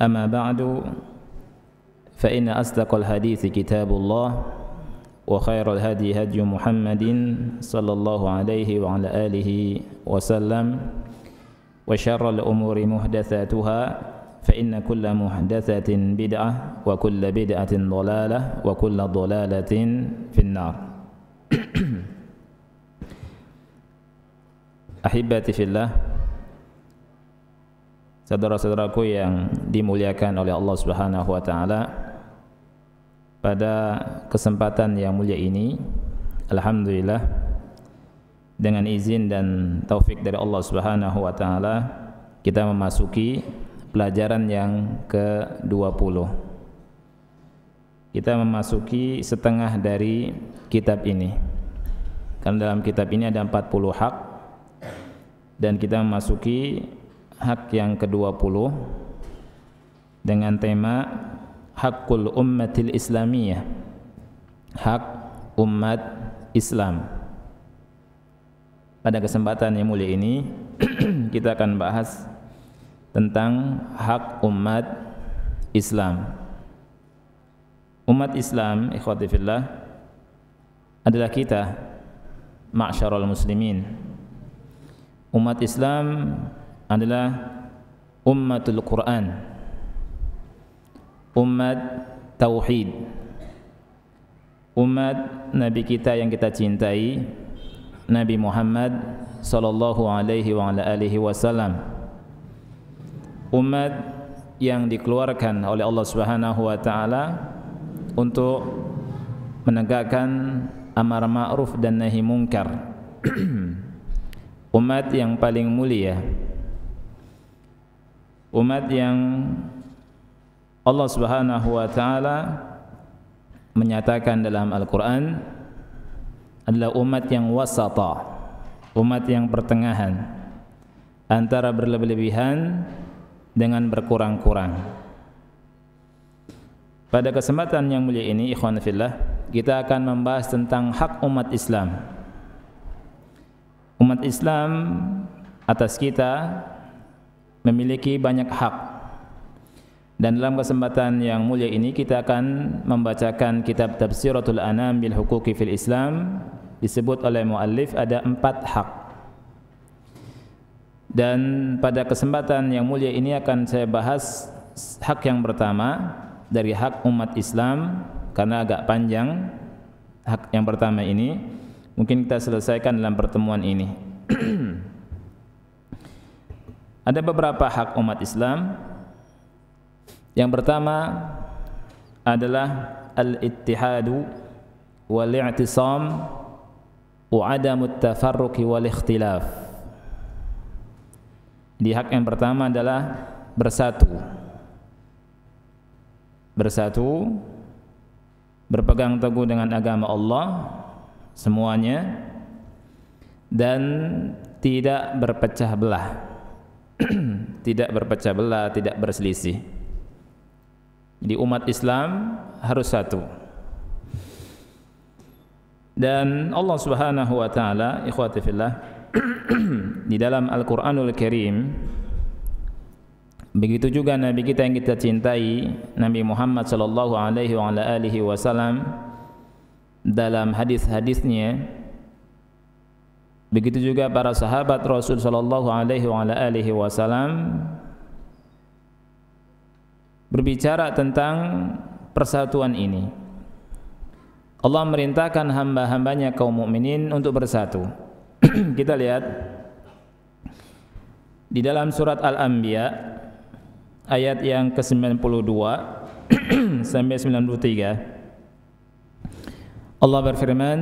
أما بعد فإن أصدق الحديث كتاب الله وخير الهدي هدي محمد صلى الله عليه وعلى آله وسلم وشر الأمور محدثاتها فإن كل محدثة بدعة وكل بدعة ضلالة وكل ضلالة في النار أحبتي في الله saudara-saudaraku yang dimuliakan oleh Allah Subhanahu wa taala pada kesempatan yang mulia ini alhamdulillah dengan izin dan taufik dari Allah Subhanahu wa taala kita memasuki pelajaran yang ke-20 kita memasuki setengah dari kitab ini karena dalam kitab ini ada 40 hak dan kita memasuki hak yang ke-20 dengan tema Hakul Ummatil Islamiyah. Hak umat Islam. Pada kesempatan yang mulia ini kita akan bahas tentang hak umat Islam. Umat Islam, ikhwati fillah, adalah kita, ma'syarul muslimin. Umat Islam adalah ummatul Quran. Ummat tauhid. Ummat nabi kita yang kita cintai Nabi Muhammad sallallahu alaihi wa ala alihi wasallam. Ummat yang dikeluarkan oleh Allah Subhanahu wa taala untuk menegakkan amar ma'ruf dan nahi mungkar. Umat yang paling mulia, umat yang Allah Subhanahu wa taala menyatakan dalam Al-Qur'an adalah umat yang wasata, umat yang pertengahan antara berlebihan dengan berkurang-kurang. Pada kesempatan yang mulia ini, ikhwan fillah, kita akan membahas tentang hak umat Islam. Umat Islam atas kita memiliki banyak hak. Dan dalam kesempatan yang mulia ini kita akan membacakan kitab Tafsiratul Anam bil Huquqi fil Islam disebut oleh muallif ada empat hak. Dan pada kesempatan yang mulia ini akan saya bahas hak yang pertama dari hak umat Islam karena agak panjang hak yang pertama ini mungkin kita selesaikan dalam pertemuan ini. Ada beberapa hak umat Islam. Yang pertama adalah al-ittihadu wal i'tisam wa adamut wal ikhtilaf. Di hak yang pertama adalah bersatu. Bersatu berpegang teguh dengan agama Allah semuanya dan tidak berpecah belah. tidak berpecah belah, tidak berselisih. Jadi umat Islam harus satu. Dan Allah Subhanahu wa taala, ikhwati fillah, di dalam Al-Qur'anul Karim begitu juga nabi kita yang kita cintai, Nabi Muhammad sallallahu alaihi wa alihi wasallam dalam hadis-hadisnya Begitu juga para sahabat Rasul sallallahu alaihi wasallam berbicara tentang persatuan ini. Allah merintahkan hamba-hambanya kaum mukminin untuk bersatu. Kita lihat di dalam surat Al-Anbiya ayat yang ke-92 sampai 93 Allah berfirman,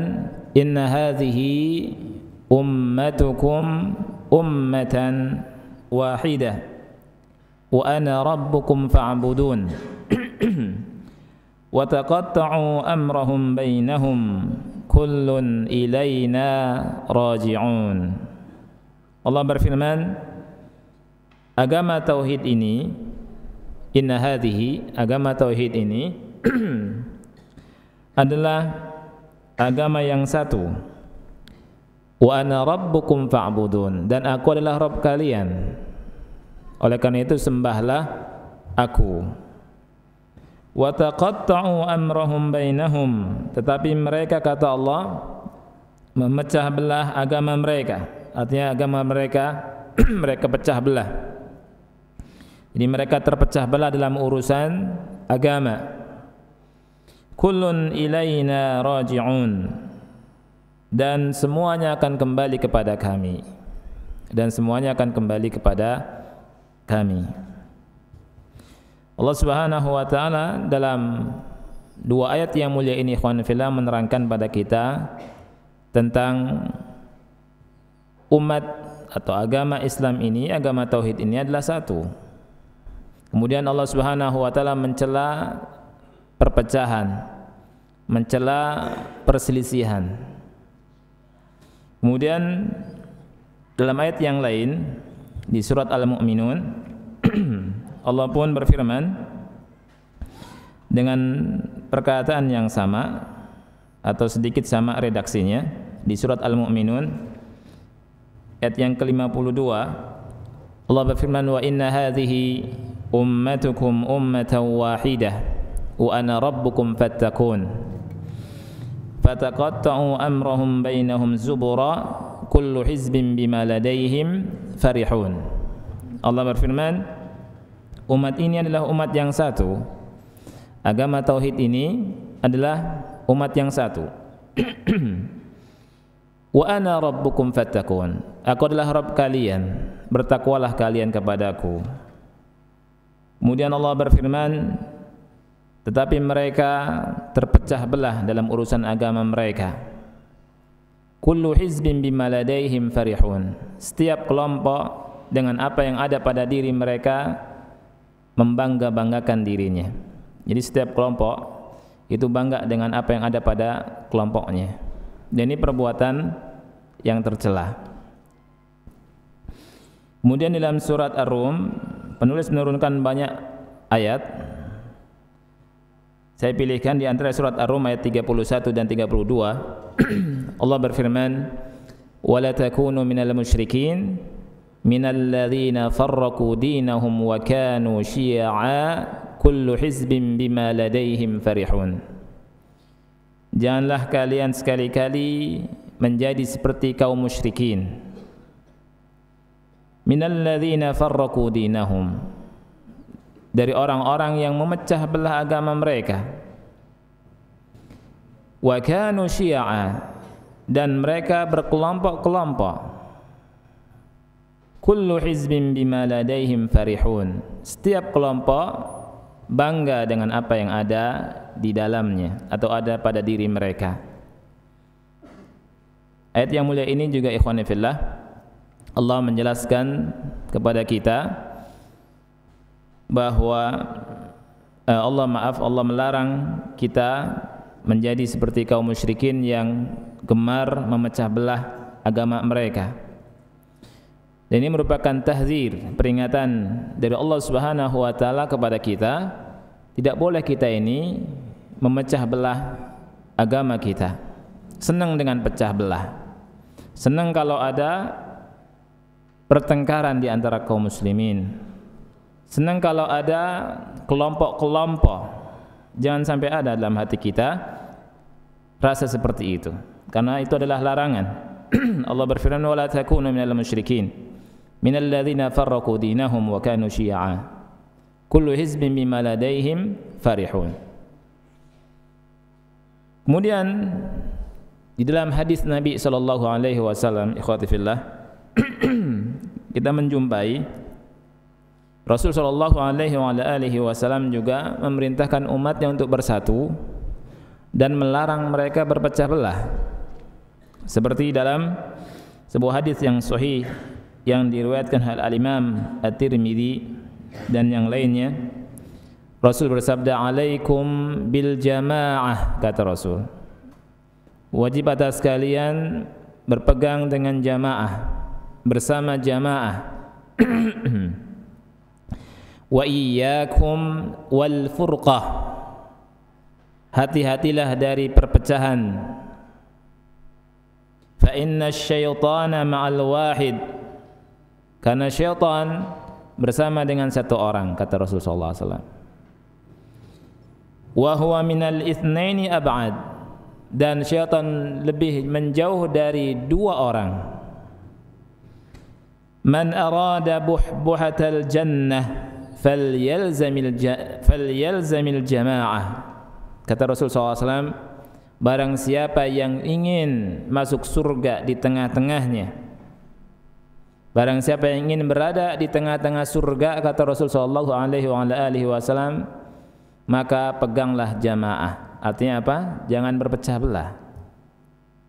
"Inna hadhihi ummatukum ummatan wahida wa ana rabbukum fa'budun wa taqatta'u amrahum bainahum kullun ilaina raji'un Allah berfirman agama tauhid ini inna hadhihi agama tauhid ini adalah agama yang satu wa ana rabbukum fa'budun dan aku adalah rabb kalian oleh karena itu sembahlah aku wa taqatta'u amrahum bainahum tetapi mereka kata Allah memecah belah agama mereka artinya agama mereka mereka pecah belah jadi mereka terpecah belah dalam urusan agama kullun ilaina raji'un dan semuanya akan kembali kepada kami dan semuanya akan kembali kepada kami Allah Subhanahu wa taala dalam dua ayat yang mulia ini ikhwan fillah menerangkan pada kita tentang umat atau agama Islam ini agama tauhid ini adalah satu kemudian Allah Subhanahu wa taala mencela perpecahan mencela perselisihan Kemudian dalam ayat yang lain di surat Al-Mu'minun Allah pun berfirman dengan perkataan yang sama atau sedikit sama redaksinya di surat Al-Mu'minun ayat yang ke-52 Allah berfirman wa inna hadhihi ummatukum ummatan wahidah wa ana rabbukum fattakun fataqatta'u amrahum bainahum zubura kullu hizbin bima ladaihim farihun Allah berfirman umat ini adalah umat yang satu agama tauhid ini adalah umat yang satu wa ana rabbukum fattaqun aku adalah rabb kalian bertakwalah kalian kepadaku kemudian Allah berfirman tetapi mereka terpecah belah dalam urusan agama mereka. Kullu hizbin bima ladaihim farihun. Setiap kelompok dengan apa yang ada pada diri mereka membangga-banggakan dirinya. Jadi setiap kelompok itu bangga dengan apa yang ada pada kelompoknya. Dan ini perbuatan yang tercela. Kemudian dalam surat Ar-Rum, penulis menurunkan banyak ayat saya pilihkan di antara surat Ar-Rum ayat 31 dan 32. Allah berfirman, "Wa la takunu minal musyrikin minal ladzina farraqu dinahum wa kanu syi'a kullu hizbin bima ladaihim farihun." Janganlah kalian sekali-kali menjadi seperti kaum musyrikin. Minal ladzina farraqu dinahum dari orang-orang yang memecah belah agama mereka. Wa kanu syi'a dan mereka berkelompok-kelompok. Kullu hizbin bima ladaihim farihun. Setiap kelompok bangga dengan apa yang ada di dalamnya atau ada pada diri mereka. Ayat yang mulia ini juga ikhwan fillah Allah menjelaskan kepada kita bahwa eh, Allah maaf Allah melarang kita menjadi seperti kaum musyrikin yang gemar memecah belah agama mereka. Dan ini merupakan tahzir, peringatan dari Allah Subhanahu wa taala kepada kita, tidak boleh kita ini memecah belah agama kita. Senang dengan pecah belah. Senang kalau ada pertengkaran di antara kaum muslimin. Senang kalau ada kelompok-kelompok. Jangan sampai ada dalam hati kita rasa seperti itu. Karena itu adalah larangan. Allah berfirman wala takunu minal musyrikin minal ladzina farraqu dinahum wa kanu syi'a. Kullu hizbin bima ladaihim farihun. Kemudian di dalam hadis Nabi saw, ikhwati fillah kita menjumpai Rasul sallallahu alaihi wasallam juga memerintahkan umatnya untuk bersatu dan melarang mereka berpecah belah. Seperti dalam sebuah hadis yang sahih yang diriwayatkan oleh Al-Imam At-Tirmizi dan yang lainnya. Rasul bersabda, "Alaikum bil jamaah," kata Rasul. Wajib atas kalian berpegang dengan jamaah, bersama jamaah. wa iyyakum wal furqah hati-hatilah dari perpecahan fa inna syaitana ma'al wahid karena syaitan bersama dengan satu orang kata Rasulullah sallallahu alaihi wasallam wa huwa minal itsnaini ab'ad dan syaitan lebih menjauh dari dua orang man arada buhbuhatal jannah falyalzamil falyalzamil jamaah. Kata Rasul SAW, barang siapa yang ingin masuk surga di tengah-tengahnya, Barang siapa yang ingin berada di tengah-tengah surga kata Rasul SAW. alaihi wasallam maka peganglah jamaah. Artinya apa? Jangan berpecah belah.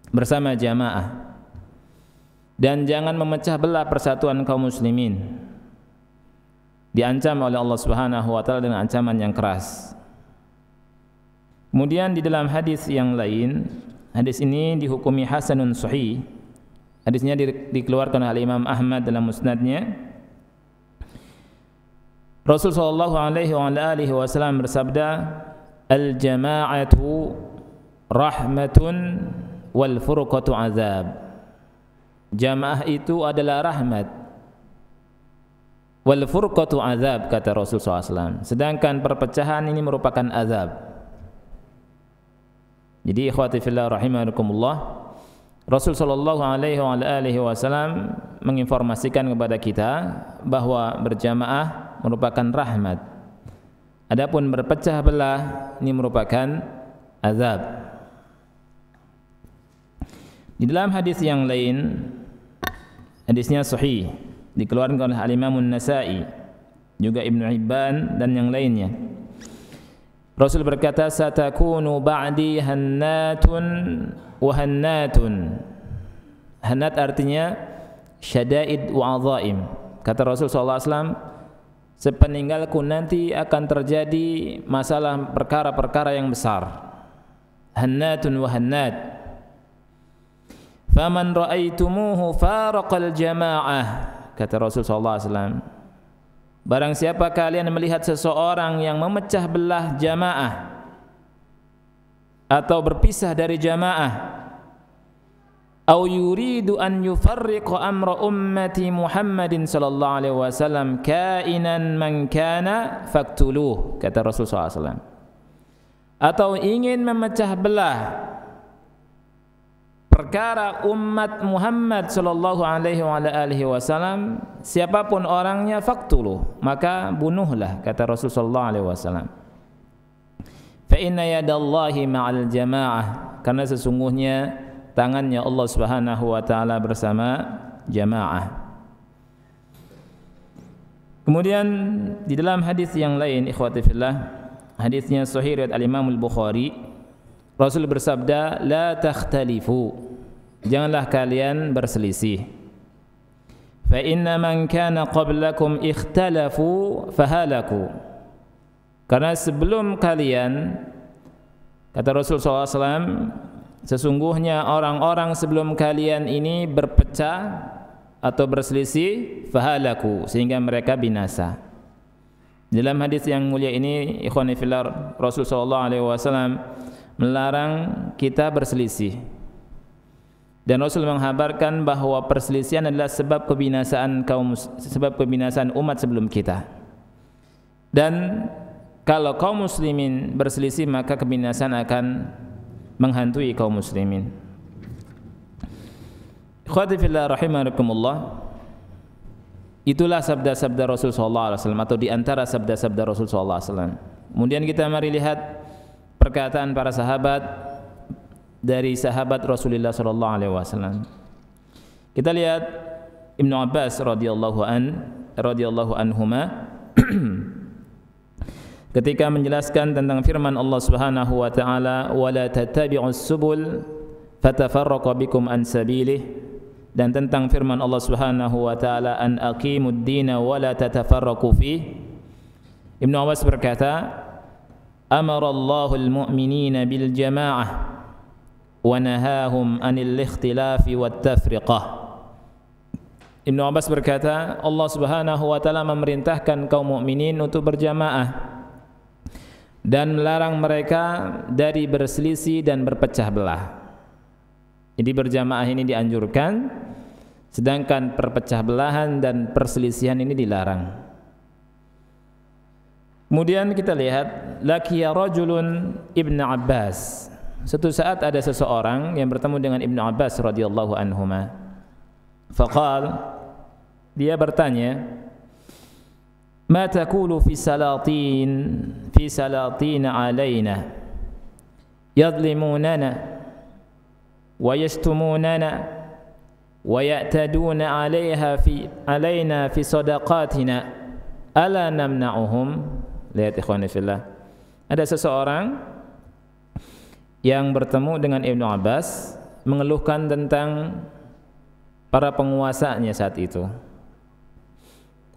Bersama jamaah. Dan jangan memecah belah persatuan kaum muslimin diancam oleh Allah Subhanahu wa taala dengan ancaman yang keras. Kemudian di dalam hadis yang lain, hadis ini dihukumi hasanun sahih. Hadisnya di, dikeluarkan oleh Imam Ahmad dalam musnadnya. Rasul sallallahu alaihi wasallam bersabda, "Al jama'atu rahmatun wal furqatu azab." Jamaah itu adalah rahmat, wal furqatu azab kata Rasul SAW sedangkan perpecahan ini merupakan azab jadi ikhwati fillah rahimakumullah Rasul sallallahu alaihi wasallam menginformasikan kepada kita bahawa berjamaah merupakan rahmat. Adapun berpecah belah ini merupakan azab. Di dalam hadis yang lain hadisnya sahih dikeluarkan oleh Al-Imam nasai juga Ibn hibban dan yang lainnya. Rasul berkata, Satakunu ba'di hannatun wa hannatun. Hannat artinya, syada'id wa azaim. Kata Rasul SAW, Sepeninggalku nanti akan terjadi masalah perkara-perkara yang besar. Hannatun wa hannat. Faman ra'aitumuhu faraqal jama'ah kata Rasul sallallahu alaihi wasallam barang siapa kalian melihat seseorang yang memecah belah jamaah atau berpisah dari jamaah au yuridu an yufarriqa amra ummati Muhammadin sallallahu alaihi wasallam kainan man kana faktuluh kata Rasul sallallahu alaihi wasallam atau ingin memecah belah perkara umat Muhammad sallallahu alaihi wasallam siapapun orangnya faktulu maka bunuhlah kata Rasul sallallahu alaihi wasallam fa inna yadallahi ma'al jamaah karena sesungguhnya tangannya Allah Subhanahu wa taala bersama jamaah Kemudian di dalam hadis yang lain ikhwati fillah hadisnya sahih riwayat al-Imam al-Bukhari Rasul bersabda la takhtalifu janganlah kalian berselisih fa inna man kana qablakum ikhtalafu fahalaku karena sebelum kalian kata Rasul SAW sesungguhnya orang-orang sebelum kalian ini berpecah atau berselisih fahalaku sehingga mereka binasa dalam hadis yang mulia ini ikhwan fillah Rasul sallallahu alaihi wasallam melarang kita berselisih. Dan Rasul menghabarkan bahawa perselisihan adalah sebab kebinasaan kaum sebab kebinasaan umat sebelum kita. Dan kalau kaum muslimin berselisih maka kebinasaan akan menghantui kaum muslimin. Khawatir fillah rahimakumullah. Itulah sabda-sabda Rasul sallallahu alaihi wasallam atau di antara sabda-sabda Rasul sallallahu alaihi wasallam. Kemudian kita mari lihat perkataan para sahabat dari sahabat Rasulullah sallallahu alaihi wasallam. Kita lihat Ibn Abbas radhiyallahu an radhiyallahu anhuma ketika menjelaskan tentang firman Allah Subhanahu wa taala wala tattabi'us subul fatafarraqu bikum an sabilih dan tentang firman Allah Subhanahu wa taala an aqimud din wa la tatafarraqu fi Ibnu Abbas berkata أمر الله المؤمنين بالجماعة ونهاهم عن الاختلاف والتفرقة Ibn Abbas berkata Allah subhanahu wa ta'ala memerintahkan kaum Mu'minin untuk berjamaah dan melarang mereka dari berselisih dan berpecah belah jadi berjamaah ini dianjurkan sedangkan perpecah belahan dan perselisihan ini dilarang Kemudian kita lihat laqiya rajulun Ibnu Abbas. Suatu saat ada seseorang yang bertemu dengan Ibnu Abbas radhiyallahu anhuma. Faqal dia bertanya, "Ma taqulu fi salatin fi salatin alaina yadhlimunana wa yastumunana wa ya'taduna 'alayha fi 'alaina fi sadaqatina ala namna'uhum?" Lihat ikhwanifillah Ada seseorang Yang bertemu dengan Ibn Abbas Mengeluhkan tentang Para penguasanya saat itu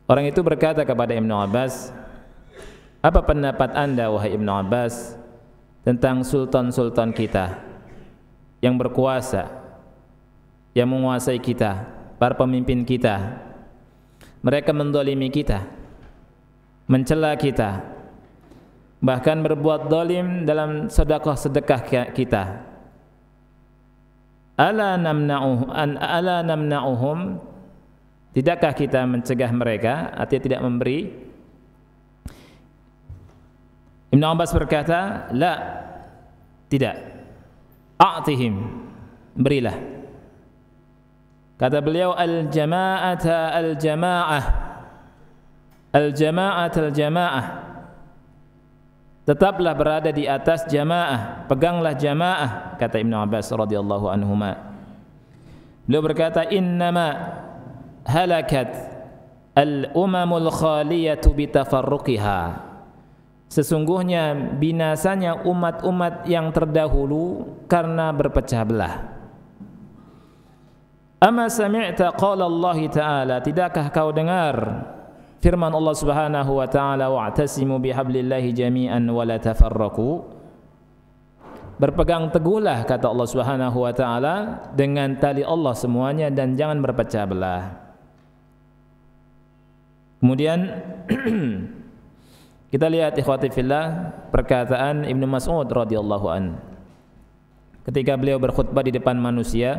Orang itu berkata kepada Ibn Abbas Apa pendapat anda wahai Ibn Abbas Tentang sultan-sultan kita Yang berkuasa Yang menguasai kita Para pemimpin kita Mereka mendolimi kita mencela kita, bahkan berbuat dolim dalam sedekah sedekah kita. Ala namnauh an ala namnauhum tidakkah kita mencegah mereka artinya tidak memberi Ibn Abbas berkata la tidak Aatihim berilah kata beliau al jam'aat al jama'ah al jama'at al jama'ah jama tetaplah berada di atas jamaah peganglah jamaah kata Ibnu Abbas radhiyallahu anhuma beliau berkata innama halakat al umamul khaliyatu bi tafarruqiha sesungguhnya binasanya umat-umat yang terdahulu karena berpecah belah Ama sami'ta qala Allah Ta'ala Tidakkah kau dengar Firman Allah Subhanahu wa taala wa'tasimu bihablillahi jami'an wa la tafarraqu. Berpegang teguhlah kata Allah Subhanahu wa taala dengan tali Allah semuanya dan jangan berpecah belah. Kemudian kita lihat ikhwati fillah perkataan Ibnu Mas'ud radhiyallahu an. Ketika beliau berkhutbah di depan manusia,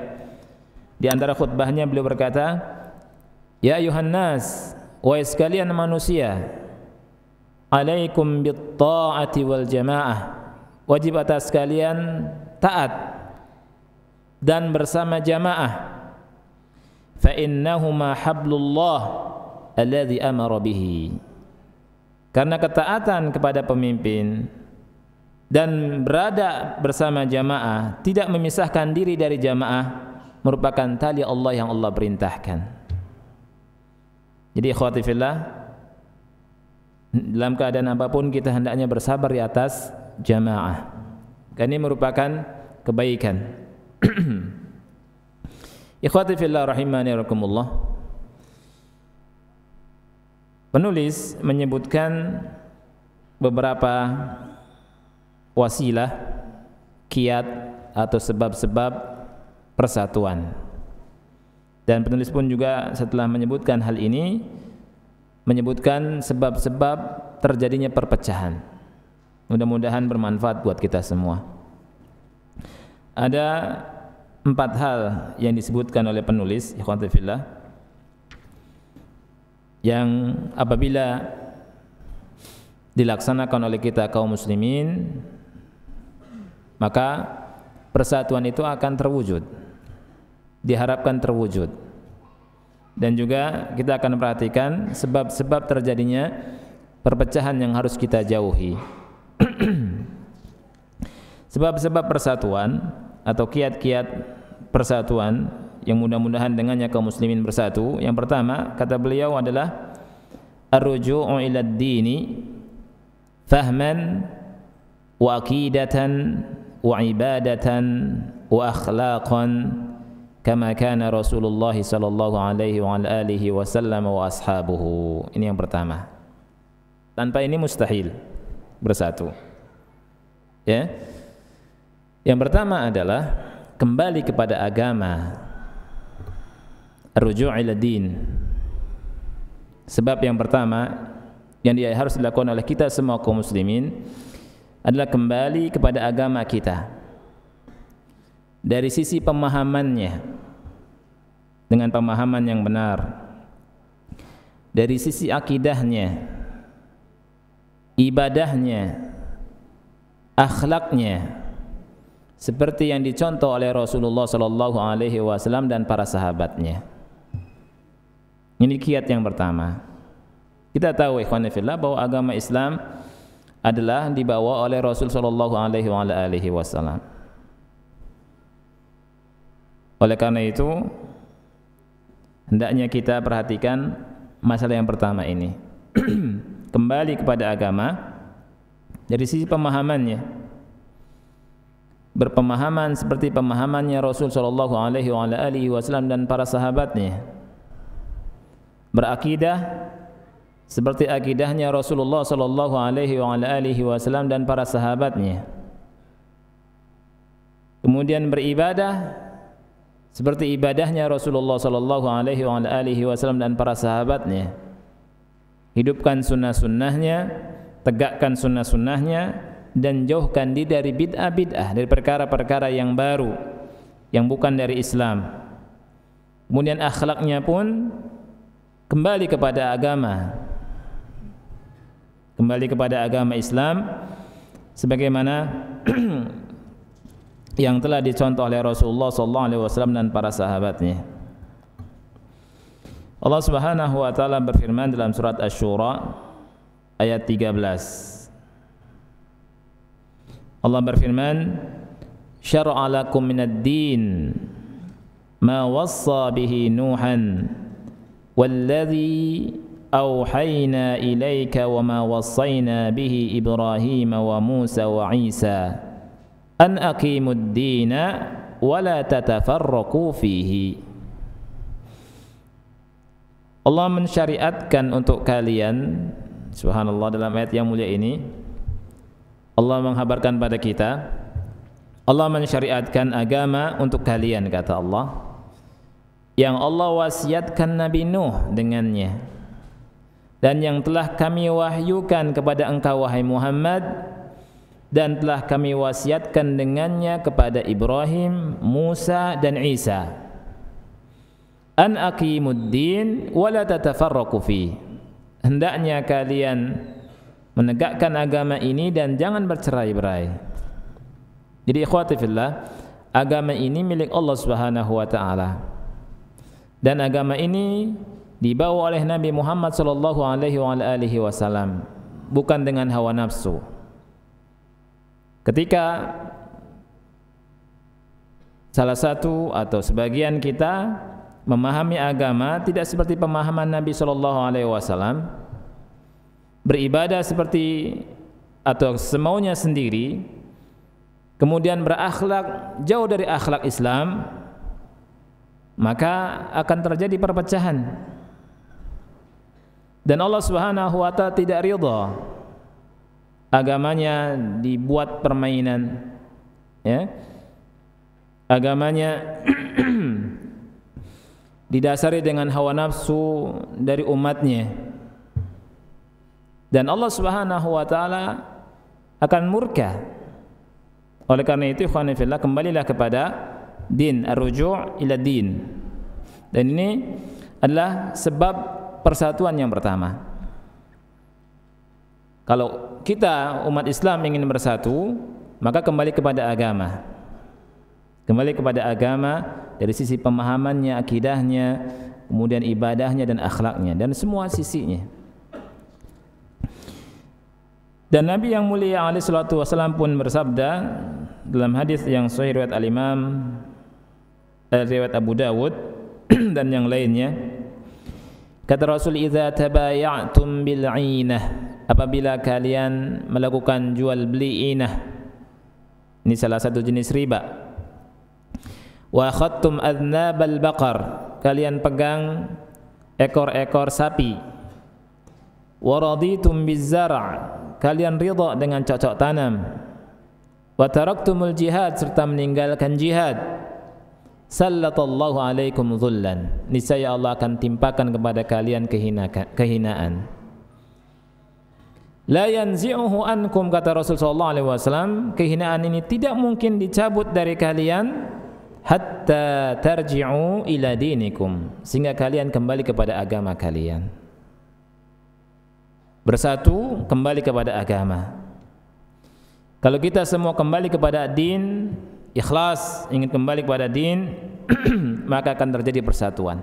di antara khutbahnya beliau berkata, "Ya ayuhan Wahai sekalian manusia Alaikum bitta'ati wal jama'ah Wajib atas kalian taat Dan bersama jama'ah Fa innahuma hablullah Alladhi amara Karena ketaatan kepada pemimpin dan berada bersama jamaah tidak memisahkan diri dari jamaah merupakan tali Allah yang Allah perintahkan. Jadi ikhwati fillah dalam keadaan apapun kita hendaknya bersabar di atas jamaah. Kan ini merupakan kebaikan. ikhwati fillah rahimani rakumullah. Penulis menyebutkan beberapa wasilah kiat atau sebab-sebab persatuan. Dan penulis pun juga setelah menyebutkan hal ini menyebutkan sebab-sebab terjadinya perpecahan. Mudah-mudahan bermanfaat buat kita semua. Ada empat hal yang disebutkan oleh penulis Ikhwantifillah yang apabila dilaksanakan oleh kita kaum muslimin maka persatuan itu akan terwujud. diharapkan terwujud. Dan juga kita akan perhatikan sebab-sebab terjadinya perpecahan yang harus kita jauhi. Sebab-sebab persatuan atau kiat-kiat persatuan yang mudah-mudahan dengannya kaum muslimin bersatu. Yang pertama, kata beliau adalah arruju'u ila dini fahman wa aqidatan wa ibadatan wa akhlaqan kama kana Rasulullah sallallahu alaihi wa alihi wasallam wa ashabuhu. Ini yang pertama. Tanpa ini mustahil bersatu. Ya. Yang pertama adalah kembali kepada agama. Rujuk ila din. Sebab yang pertama yang dia harus dilakukan oleh kita semua kaum muslimin adalah kembali kepada agama kita, dari sisi pemahamannya dengan pemahaman yang benar dari sisi akidahnya ibadahnya akhlaknya seperti yang dicontoh oleh Rasulullah sallallahu alaihi wasallam dan para sahabatnya ini kiat yang pertama kita tahu ikhwan fillah bahwa agama Islam adalah dibawa oleh Rasul sallallahu alaihi wasallam oleh karena itu hendaknya kita perhatikan masalah yang pertama ini. Kembali kepada agama dari sisi pemahamannya. Berpemahaman seperti pemahamannya Rasul sallallahu alaihi wasallam dan para sahabatnya. Berakidah seperti akidahnya Rasulullah sallallahu alaihi wasallam dan para sahabatnya. Kemudian beribadah seperti ibadahnya Rasulullah sallallahu alaihi wasallam dan para sahabatnya hidupkan sunnah-sunnahnya tegakkan sunnah-sunnahnya dan jauhkan diri dari bid'ah-bid'ah dari perkara-perkara yang baru yang bukan dari Islam kemudian akhlaknya pun kembali kepada agama kembali kepada agama Islam sebagaimana yang telah dicontoh oleh Rasulullah sallallahu alaihi wasallam dan para sahabatnya. Allah Subhanahu wa taala berfirman dalam surat Asy-Syura ayat 13. Allah berfirman, "Syar'a lakum min ad-din ma wassa bihi Nuhan walladhi awhayna ilayka wa ma wassayna bihi Ibrahim wa Musa wa Isa." an aqimud dina wa la tatafarraqu fihi Allah mensyariatkan untuk kalian subhanallah dalam ayat yang mulia ini Allah menghabarkan pada kita Allah mensyariatkan agama untuk kalian kata Allah yang Allah wasiatkan Nabi Nuh dengannya dan yang telah kami wahyukan kepada engkau wahai Muhammad dan telah kami wasiatkan dengannya kepada Ibrahim, Musa dan Isa. An aqimud din wa la tatafarraqu fi. Hendaknya kalian menegakkan agama ini dan jangan bercerai-berai. Jadi ikhwati fillah, agama ini milik Allah Subhanahu wa taala. Dan agama ini dibawa oleh Nabi Muhammad sallallahu alaihi wasallam, bukan dengan hawa nafsu. Ketika salah satu atau sebagian kita memahami agama tidak seperti pemahaman Nabi saw beribadah seperti atau semaunya sendiri kemudian berakhlak jauh dari akhlak Islam maka akan terjadi perpecahan dan Allah Subhanahu wa taala tidak ridha agamanya dibuat permainan ya agamanya didasari dengan hawa nafsu dari umatnya dan Allah Subhanahu wa taala akan murka oleh karena itu ikhwan fillah kembalilah kepada din arruju' ila din dan ini adalah sebab persatuan yang pertama kalau kita umat Islam ingin bersatu, maka kembali kepada agama. Kembali kepada agama dari sisi pemahamannya, akidahnya, kemudian ibadahnya dan akhlaknya dan semua sisinya. Dan Nabi yang mulia alaihi salatu Wasalam pun bersabda dalam hadis yang sahih riwayat al-Imam eh, riwayat Abu Dawud dan yang lainnya kata Rasul idza tabaya'tum bil 'ainah apabila kalian melakukan jual beli inah ini salah satu jenis riba wa khattum al baqar kalian pegang ekor-ekor sapi wa raditum bizzar' kalian rida dengan cocok tanam wa taraktumul jihad serta meninggalkan jihad sallallahu alaikum dhullan niscaya Allah akan timpakan kepada kalian kehinaan La yanzi'uhu ankum kata Rasulullah SAW kehinaan ini tidak mungkin dicabut dari kalian hatta tarji'u ila dinikum, sehingga kalian kembali kepada agama kalian. Bersatu kembali kepada agama. Kalau kita semua kembali kepada din, ikhlas ingin kembali kepada din, maka akan terjadi persatuan.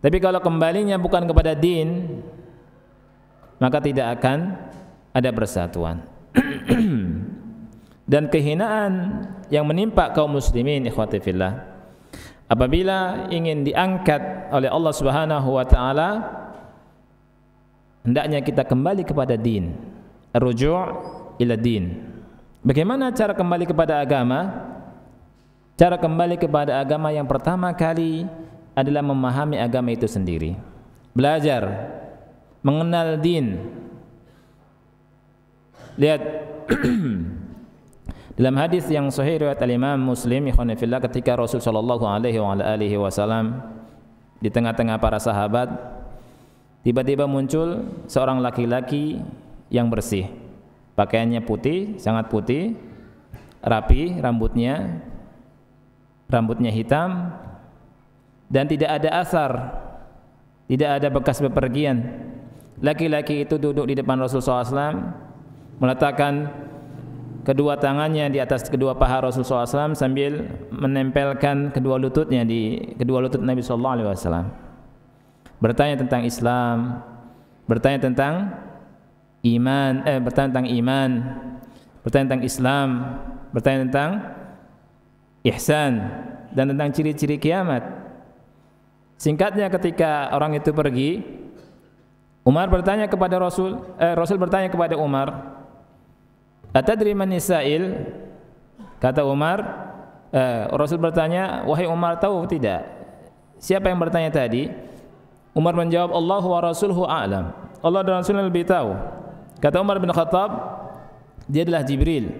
Tapi kalau kembalinya bukan kepada din, maka tidak akan ada persatuan. Dan kehinaan yang menimpa kaum muslimin ikhwati fillah apabila ingin diangkat oleh Allah Subhanahu wa taala hendaknya kita kembali kepada din. Rujuk ila din. Bagaimana cara kembali kepada agama? Cara kembali kepada agama yang pertama kali adalah memahami agama itu sendiri. Belajar mengenal din lihat dalam hadis yang sahih riwayat al-Imam Muslim ikhwan fillah ketika Rasul sallallahu alaihi wa alihi wasallam di tengah-tengah para sahabat tiba-tiba muncul seorang laki-laki yang bersih pakaiannya putih sangat putih rapi rambutnya rambutnya hitam dan tidak ada asar tidak ada bekas bepergian laki-laki itu duduk di depan Rasulullah SAW meletakkan kedua tangannya di atas kedua paha Rasulullah SAW sambil menempelkan kedua lututnya di kedua lutut Nabi SAW bertanya tentang Islam bertanya tentang iman eh bertanya tentang iman bertanya tentang Islam bertanya tentang ihsan dan tentang ciri-ciri kiamat singkatnya ketika orang itu pergi Umar bertanya kepada Rasul, eh, Rasul bertanya kepada Umar, "Atadri man Isa'il?" Kata Umar, eh, Rasul bertanya, "Wahai Umar, tahu tidak siapa yang bertanya tadi?" Umar menjawab, "Allahu wa rasulhu a'lam." Allah dan Rasulnya lebih tahu. Kata Umar bin Khattab, "Dia adalah Jibril.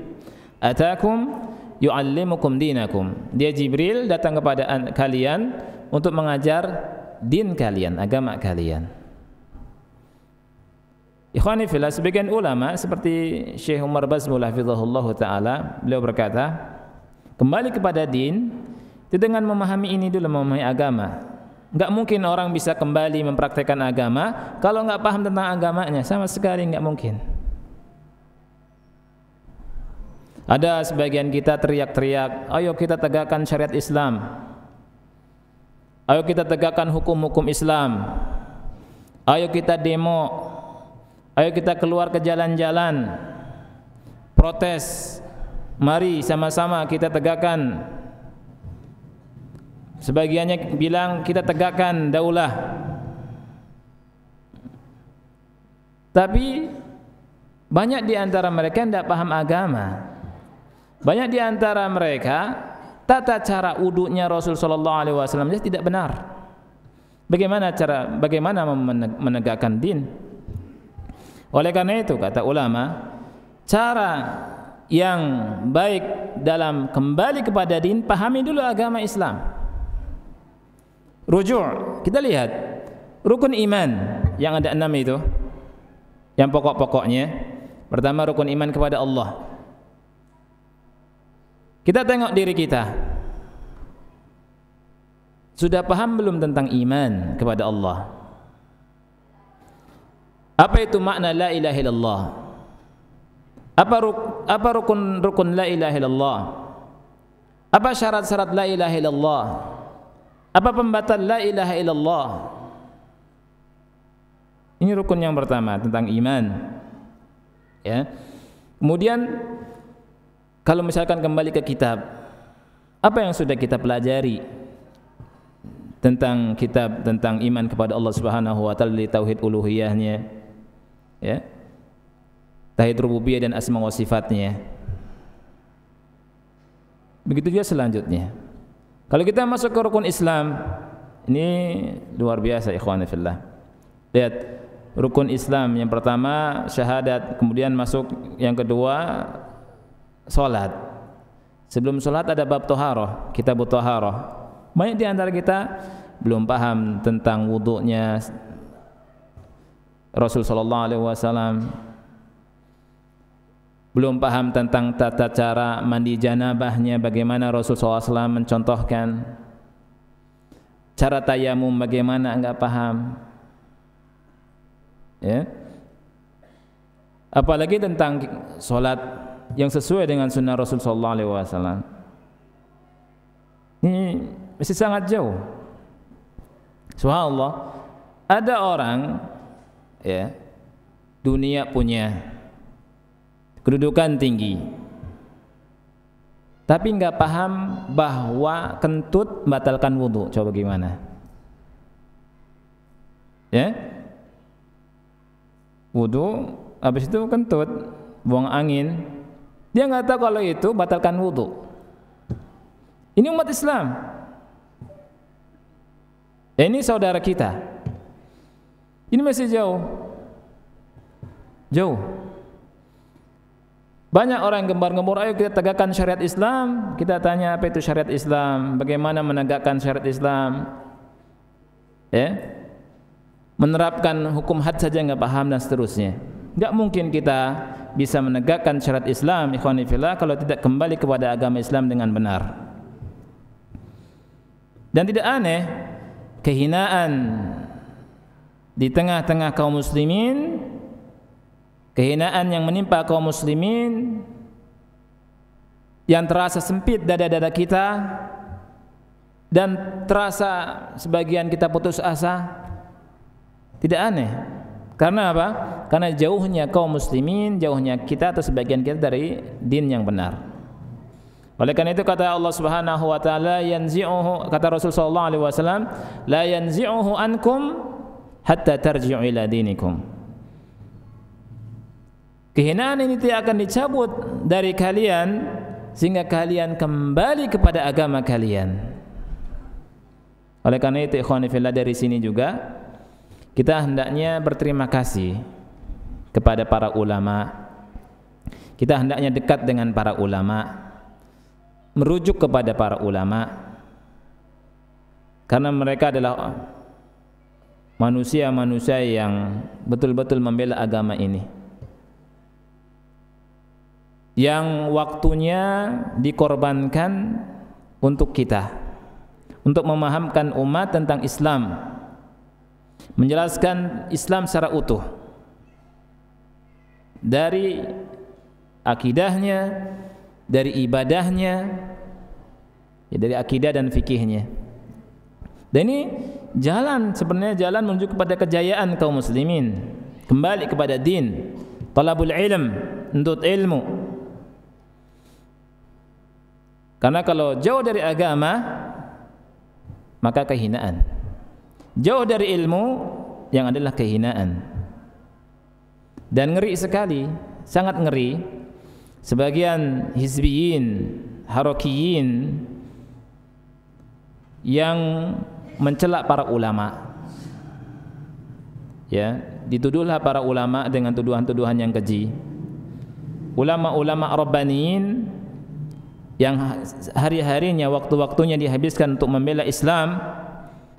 Atakum yu'allimukum dinakum." Dia Jibril datang kepada kalian untuk mengajar din kalian, agama kalian. Ikhwani fillah sebagian ulama seperti Syekh Umar Basmullah fidzahullahu taala beliau berkata kembali kepada din itu dengan memahami ini dulu memahami agama. Enggak mungkin orang bisa kembali mempraktikkan agama kalau enggak paham tentang agamanya sama sekali enggak mungkin. Ada sebagian kita teriak-teriak, ayo kita tegakkan syariat Islam. Ayo kita tegakkan hukum-hukum Islam. Ayo kita demo, Ayo kita keluar ke jalan-jalan protes. Mari sama-sama kita tegakkan. Sebagiannya bilang kita tegakkan daulah. Tapi banyak di antara mereka yang tidak paham agama. Banyak di antara mereka tata cara uduknya Rasul Sallallahu Alaihi Wasallam tidak benar. Bagaimana cara? Bagaimana menegakkan din? Oleh karena itu kata ulama cara yang baik dalam kembali kepada din pahami dulu agama Islam. Rujuk kita lihat rukun iman yang ada enam itu yang pokok-pokoknya pertama rukun iman kepada Allah. Kita tengok diri kita. Sudah paham belum tentang iman kepada Allah? Apa itu makna la ilaha illallah? Apa ruk, apa rukun rukun la ilaha illallah? Apa syarat-syarat la ilaha illallah? Apa pembatal la ilaha illallah? Ini rukun yang pertama tentang iman. Ya. Kemudian kalau misalkan kembali ke kitab, apa yang sudah kita pelajari tentang kitab tentang iman kepada Allah Subhanahu wa taala di tauhid uluhiyahnya? ya tahid rububiyah dan asma wa sifatnya ya. begitu juga selanjutnya kalau kita masuk ke rukun Islam ini luar biasa ikhwan fillah lihat rukun Islam yang pertama syahadat kemudian masuk yang kedua salat sebelum salat ada bab taharah kita butuh taharah banyak di antara kita belum paham tentang wudunya Rasul sallallahu alaihi wasallam belum paham tentang tata cara mandi janabahnya bagaimana Rasul sallallahu alaihi wasallam mencontohkan cara tayamum bagaimana enggak paham ya apalagi tentang solat yang sesuai dengan sunnah Rasul sallallahu alaihi wasallam ini masih sangat jauh subhanallah ada orang ya dunia punya kedudukan tinggi tapi enggak paham bahwa kentut batalkan wudu coba gimana ya wudu habis itu kentut buang angin dia enggak tahu kalau itu batalkan wudu ini umat Islam ini saudara kita ini masih jauh. Jauh. Banyak orang yang gembar-gembor, ayo kita tegakkan syariat Islam. Kita tanya apa itu syariat Islam, bagaimana menegakkan syariat Islam. Ya. Menerapkan hukum had saja enggak paham dan seterusnya. Enggak mungkin kita bisa menegakkan syariat Islam ikhwan kalau tidak kembali kepada agama Islam dengan benar. Dan tidak aneh kehinaan di tengah-tengah kaum muslimin kehinaan yang menimpa kaum muslimin yang terasa sempit dada-dada kita dan terasa sebagian kita putus asa tidak aneh karena apa? karena jauhnya kaum muslimin jauhnya kita atau sebagian kita dari din yang benar oleh kerana itu kata Allah Subhanahu wa taala yanzi'uhu kata Rasulullah sallallahu alaihi wasallam la yanzi'uhu ankum hatta tarji'u ila dinikum. Kehinaan ini tidak akan dicabut dari kalian sehingga kalian kembali kepada agama kalian. Oleh karena itu, ikhwan fillah dari sini juga kita hendaknya berterima kasih kepada para ulama. Kita hendaknya dekat dengan para ulama, merujuk kepada para ulama. Karena mereka adalah manusia-manusia yang betul-betul membela agama ini yang waktunya dikorbankan untuk kita untuk memahamkan umat tentang Islam menjelaskan Islam secara utuh dari akidahnya dari ibadahnya ya dari akidah dan fikihnya dan ini jalan sebenarnya jalan menuju kepada kejayaan kaum muslimin. Kembali kepada din, talabul ilm, untuk ilmu. Karena kalau jauh dari agama maka kehinaan. Jauh dari ilmu yang adalah kehinaan. Dan ngeri sekali, sangat ngeri sebagian hizbiyin, harakiyin yang mencelak para ulama. Ya, dituduhlah para ulama dengan tuduhan-tuduhan yang keji. Ulama-ulama Rabbaniin yang hari-harinya waktu-waktunya dihabiskan untuk membela Islam,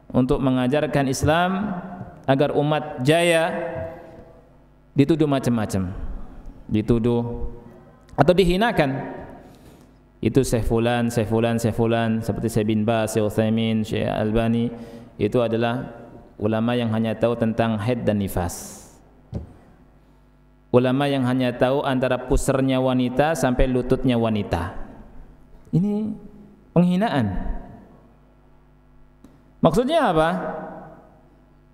untuk mengajarkan Islam agar umat jaya dituduh macam-macam. Dituduh atau dihinakan itu Syekh Fulan, Syekh Fulan, Syekh Fulan seperti Syekh Bin Baz, Syekh Uthaymin, Syekh Albani itu adalah ulama yang hanya tahu tentang head dan nifas ulama yang hanya tahu antara pusernya wanita sampai lututnya wanita ini penghinaan maksudnya apa?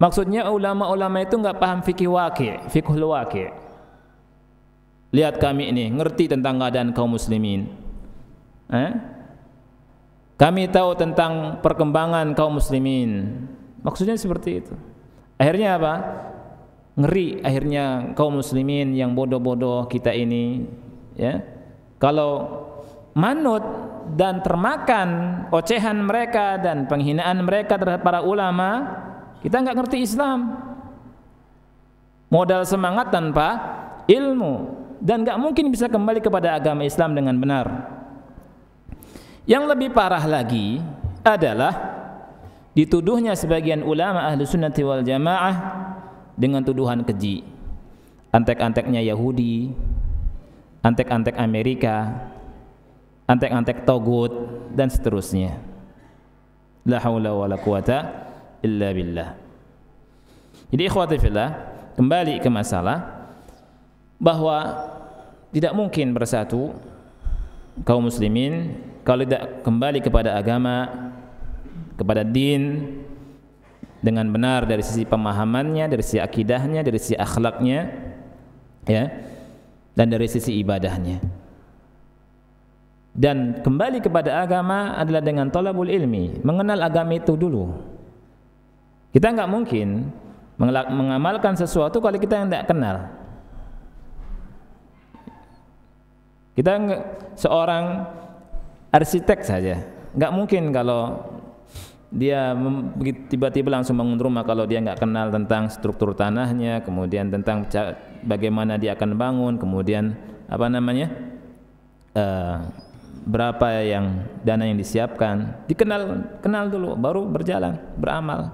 maksudnya ulama-ulama itu enggak paham fikih wakil, fikih wakil lihat kami ini, ngeri tentang keadaan kaum muslimin Eh? Kami tahu tentang perkembangan kaum muslimin. Maksudnya seperti itu. Akhirnya apa? Ngeri akhirnya kaum muslimin yang bodoh-bodoh kita ini, ya. Kalau manut dan termakan ocehan mereka dan penghinaan mereka terhadap para ulama, kita enggak ngerti Islam. Modal semangat tanpa ilmu dan enggak mungkin bisa kembali kepada agama Islam dengan benar. Yang lebih parah lagi adalah dituduhnya sebagian ulama ahlu sunnah wal jamaah dengan tuduhan keji. Antek-anteknya Yahudi, antek-antek Amerika, antek-antek Togut dan seterusnya. La haula wala quwata illa billah. Jadi ikhwati fillah, kembali ke masalah bahwa tidak mungkin bersatu kaum muslimin kalau tidak kembali kepada agama kepada din dengan benar dari sisi pemahamannya dari sisi akidahnya dari sisi akhlaknya ya dan dari sisi ibadahnya dan kembali kepada agama adalah dengan talabul ilmi mengenal agama itu dulu kita enggak mungkin mengamalkan sesuatu kalau kita yang tidak kenal. Kita seorang arsitek saja. Nggak mungkin kalau dia tiba-tiba langsung bangun rumah kalau dia nggak kenal tentang struktur tanahnya, kemudian tentang bagaimana dia akan bangun, kemudian apa namanya uh, berapa yang dana yang disiapkan, dikenal kenal dulu, baru berjalan beramal.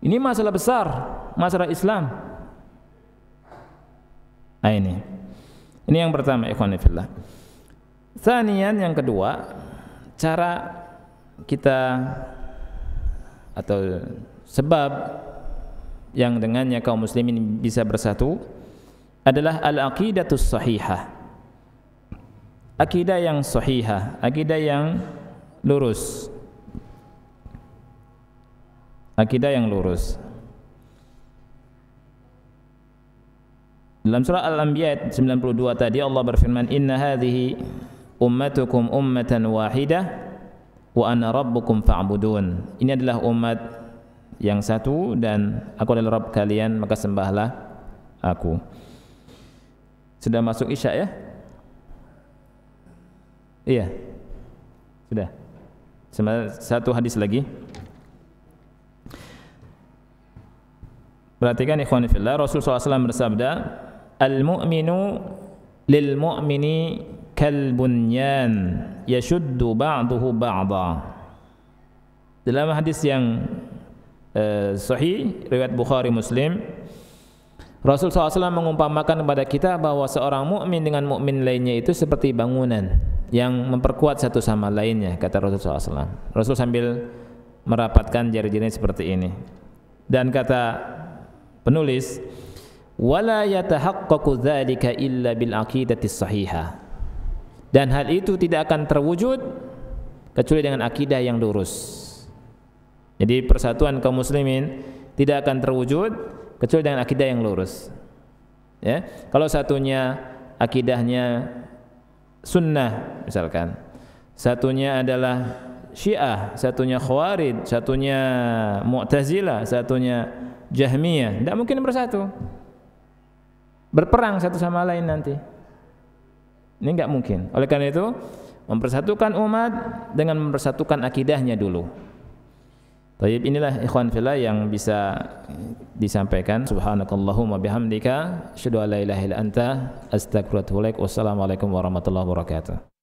Ini masalah besar, masalah Islam. Nah, ini. Ini yang pertama, ikhwan Sanian yang kedua, cara kita atau sebab yang dengannya kaum muslimin bisa bersatu adalah al-aqidatus sahihah. Akidah yang sahihah, akidah yang lurus. Akidah yang lurus. Dalam surah Al-Anbiya 92 tadi Allah berfirman inna hadhihi ummatukum ummatan wahidah wa ana rabbukum fa'budun. Ini adalah umat yang satu dan aku adalah rabb kalian maka sembahlah aku. Sudah masuk Isya ya? Iya. Sudah. Satu hadis lagi. Perhatikan ikhwan fillah Rasul SAW bersabda, "Al-mu'minu lil-mu'mini kalbunyan yashuddu ba'dahu ba'dha dalam hadis yang uh, sahih riwayat Bukhari Muslim Rasul SAW mengumpamakan kepada kita bahawa seorang mukmin dengan mukmin lainnya itu seperti bangunan yang memperkuat satu sama lainnya kata Rasul SAW Rasul sambil merapatkan jari-jari seperti ini dan kata penulis wala yatahaqqaqu dhalika illa bil aqidatis sahihah dan hal itu tidak akan terwujud kecuali dengan akidah yang lurus. Jadi persatuan kaum muslimin tidak akan terwujud kecuali dengan akidah yang lurus. Ya. Kalau satunya akidahnya sunnah misalkan. Satunya adalah Syiah, satunya Khawarij, satunya Mu'tazila, satunya Jahmiyah, tidak mungkin bersatu. Berperang satu sama lain nanti. Ini enggak mungkin. Oleh karena itu, mempersatukan umat dengan mempersatukan akidahnya dulu. Tayyib inilah ikhwan fillah yang bisa disampaikan. Subhanakallahumma bihamdika, syadu la ilaha illa anta, astaghfiruka wa atubu ilaik. Wassalamualaikum warahmatullahi wabarakatuh.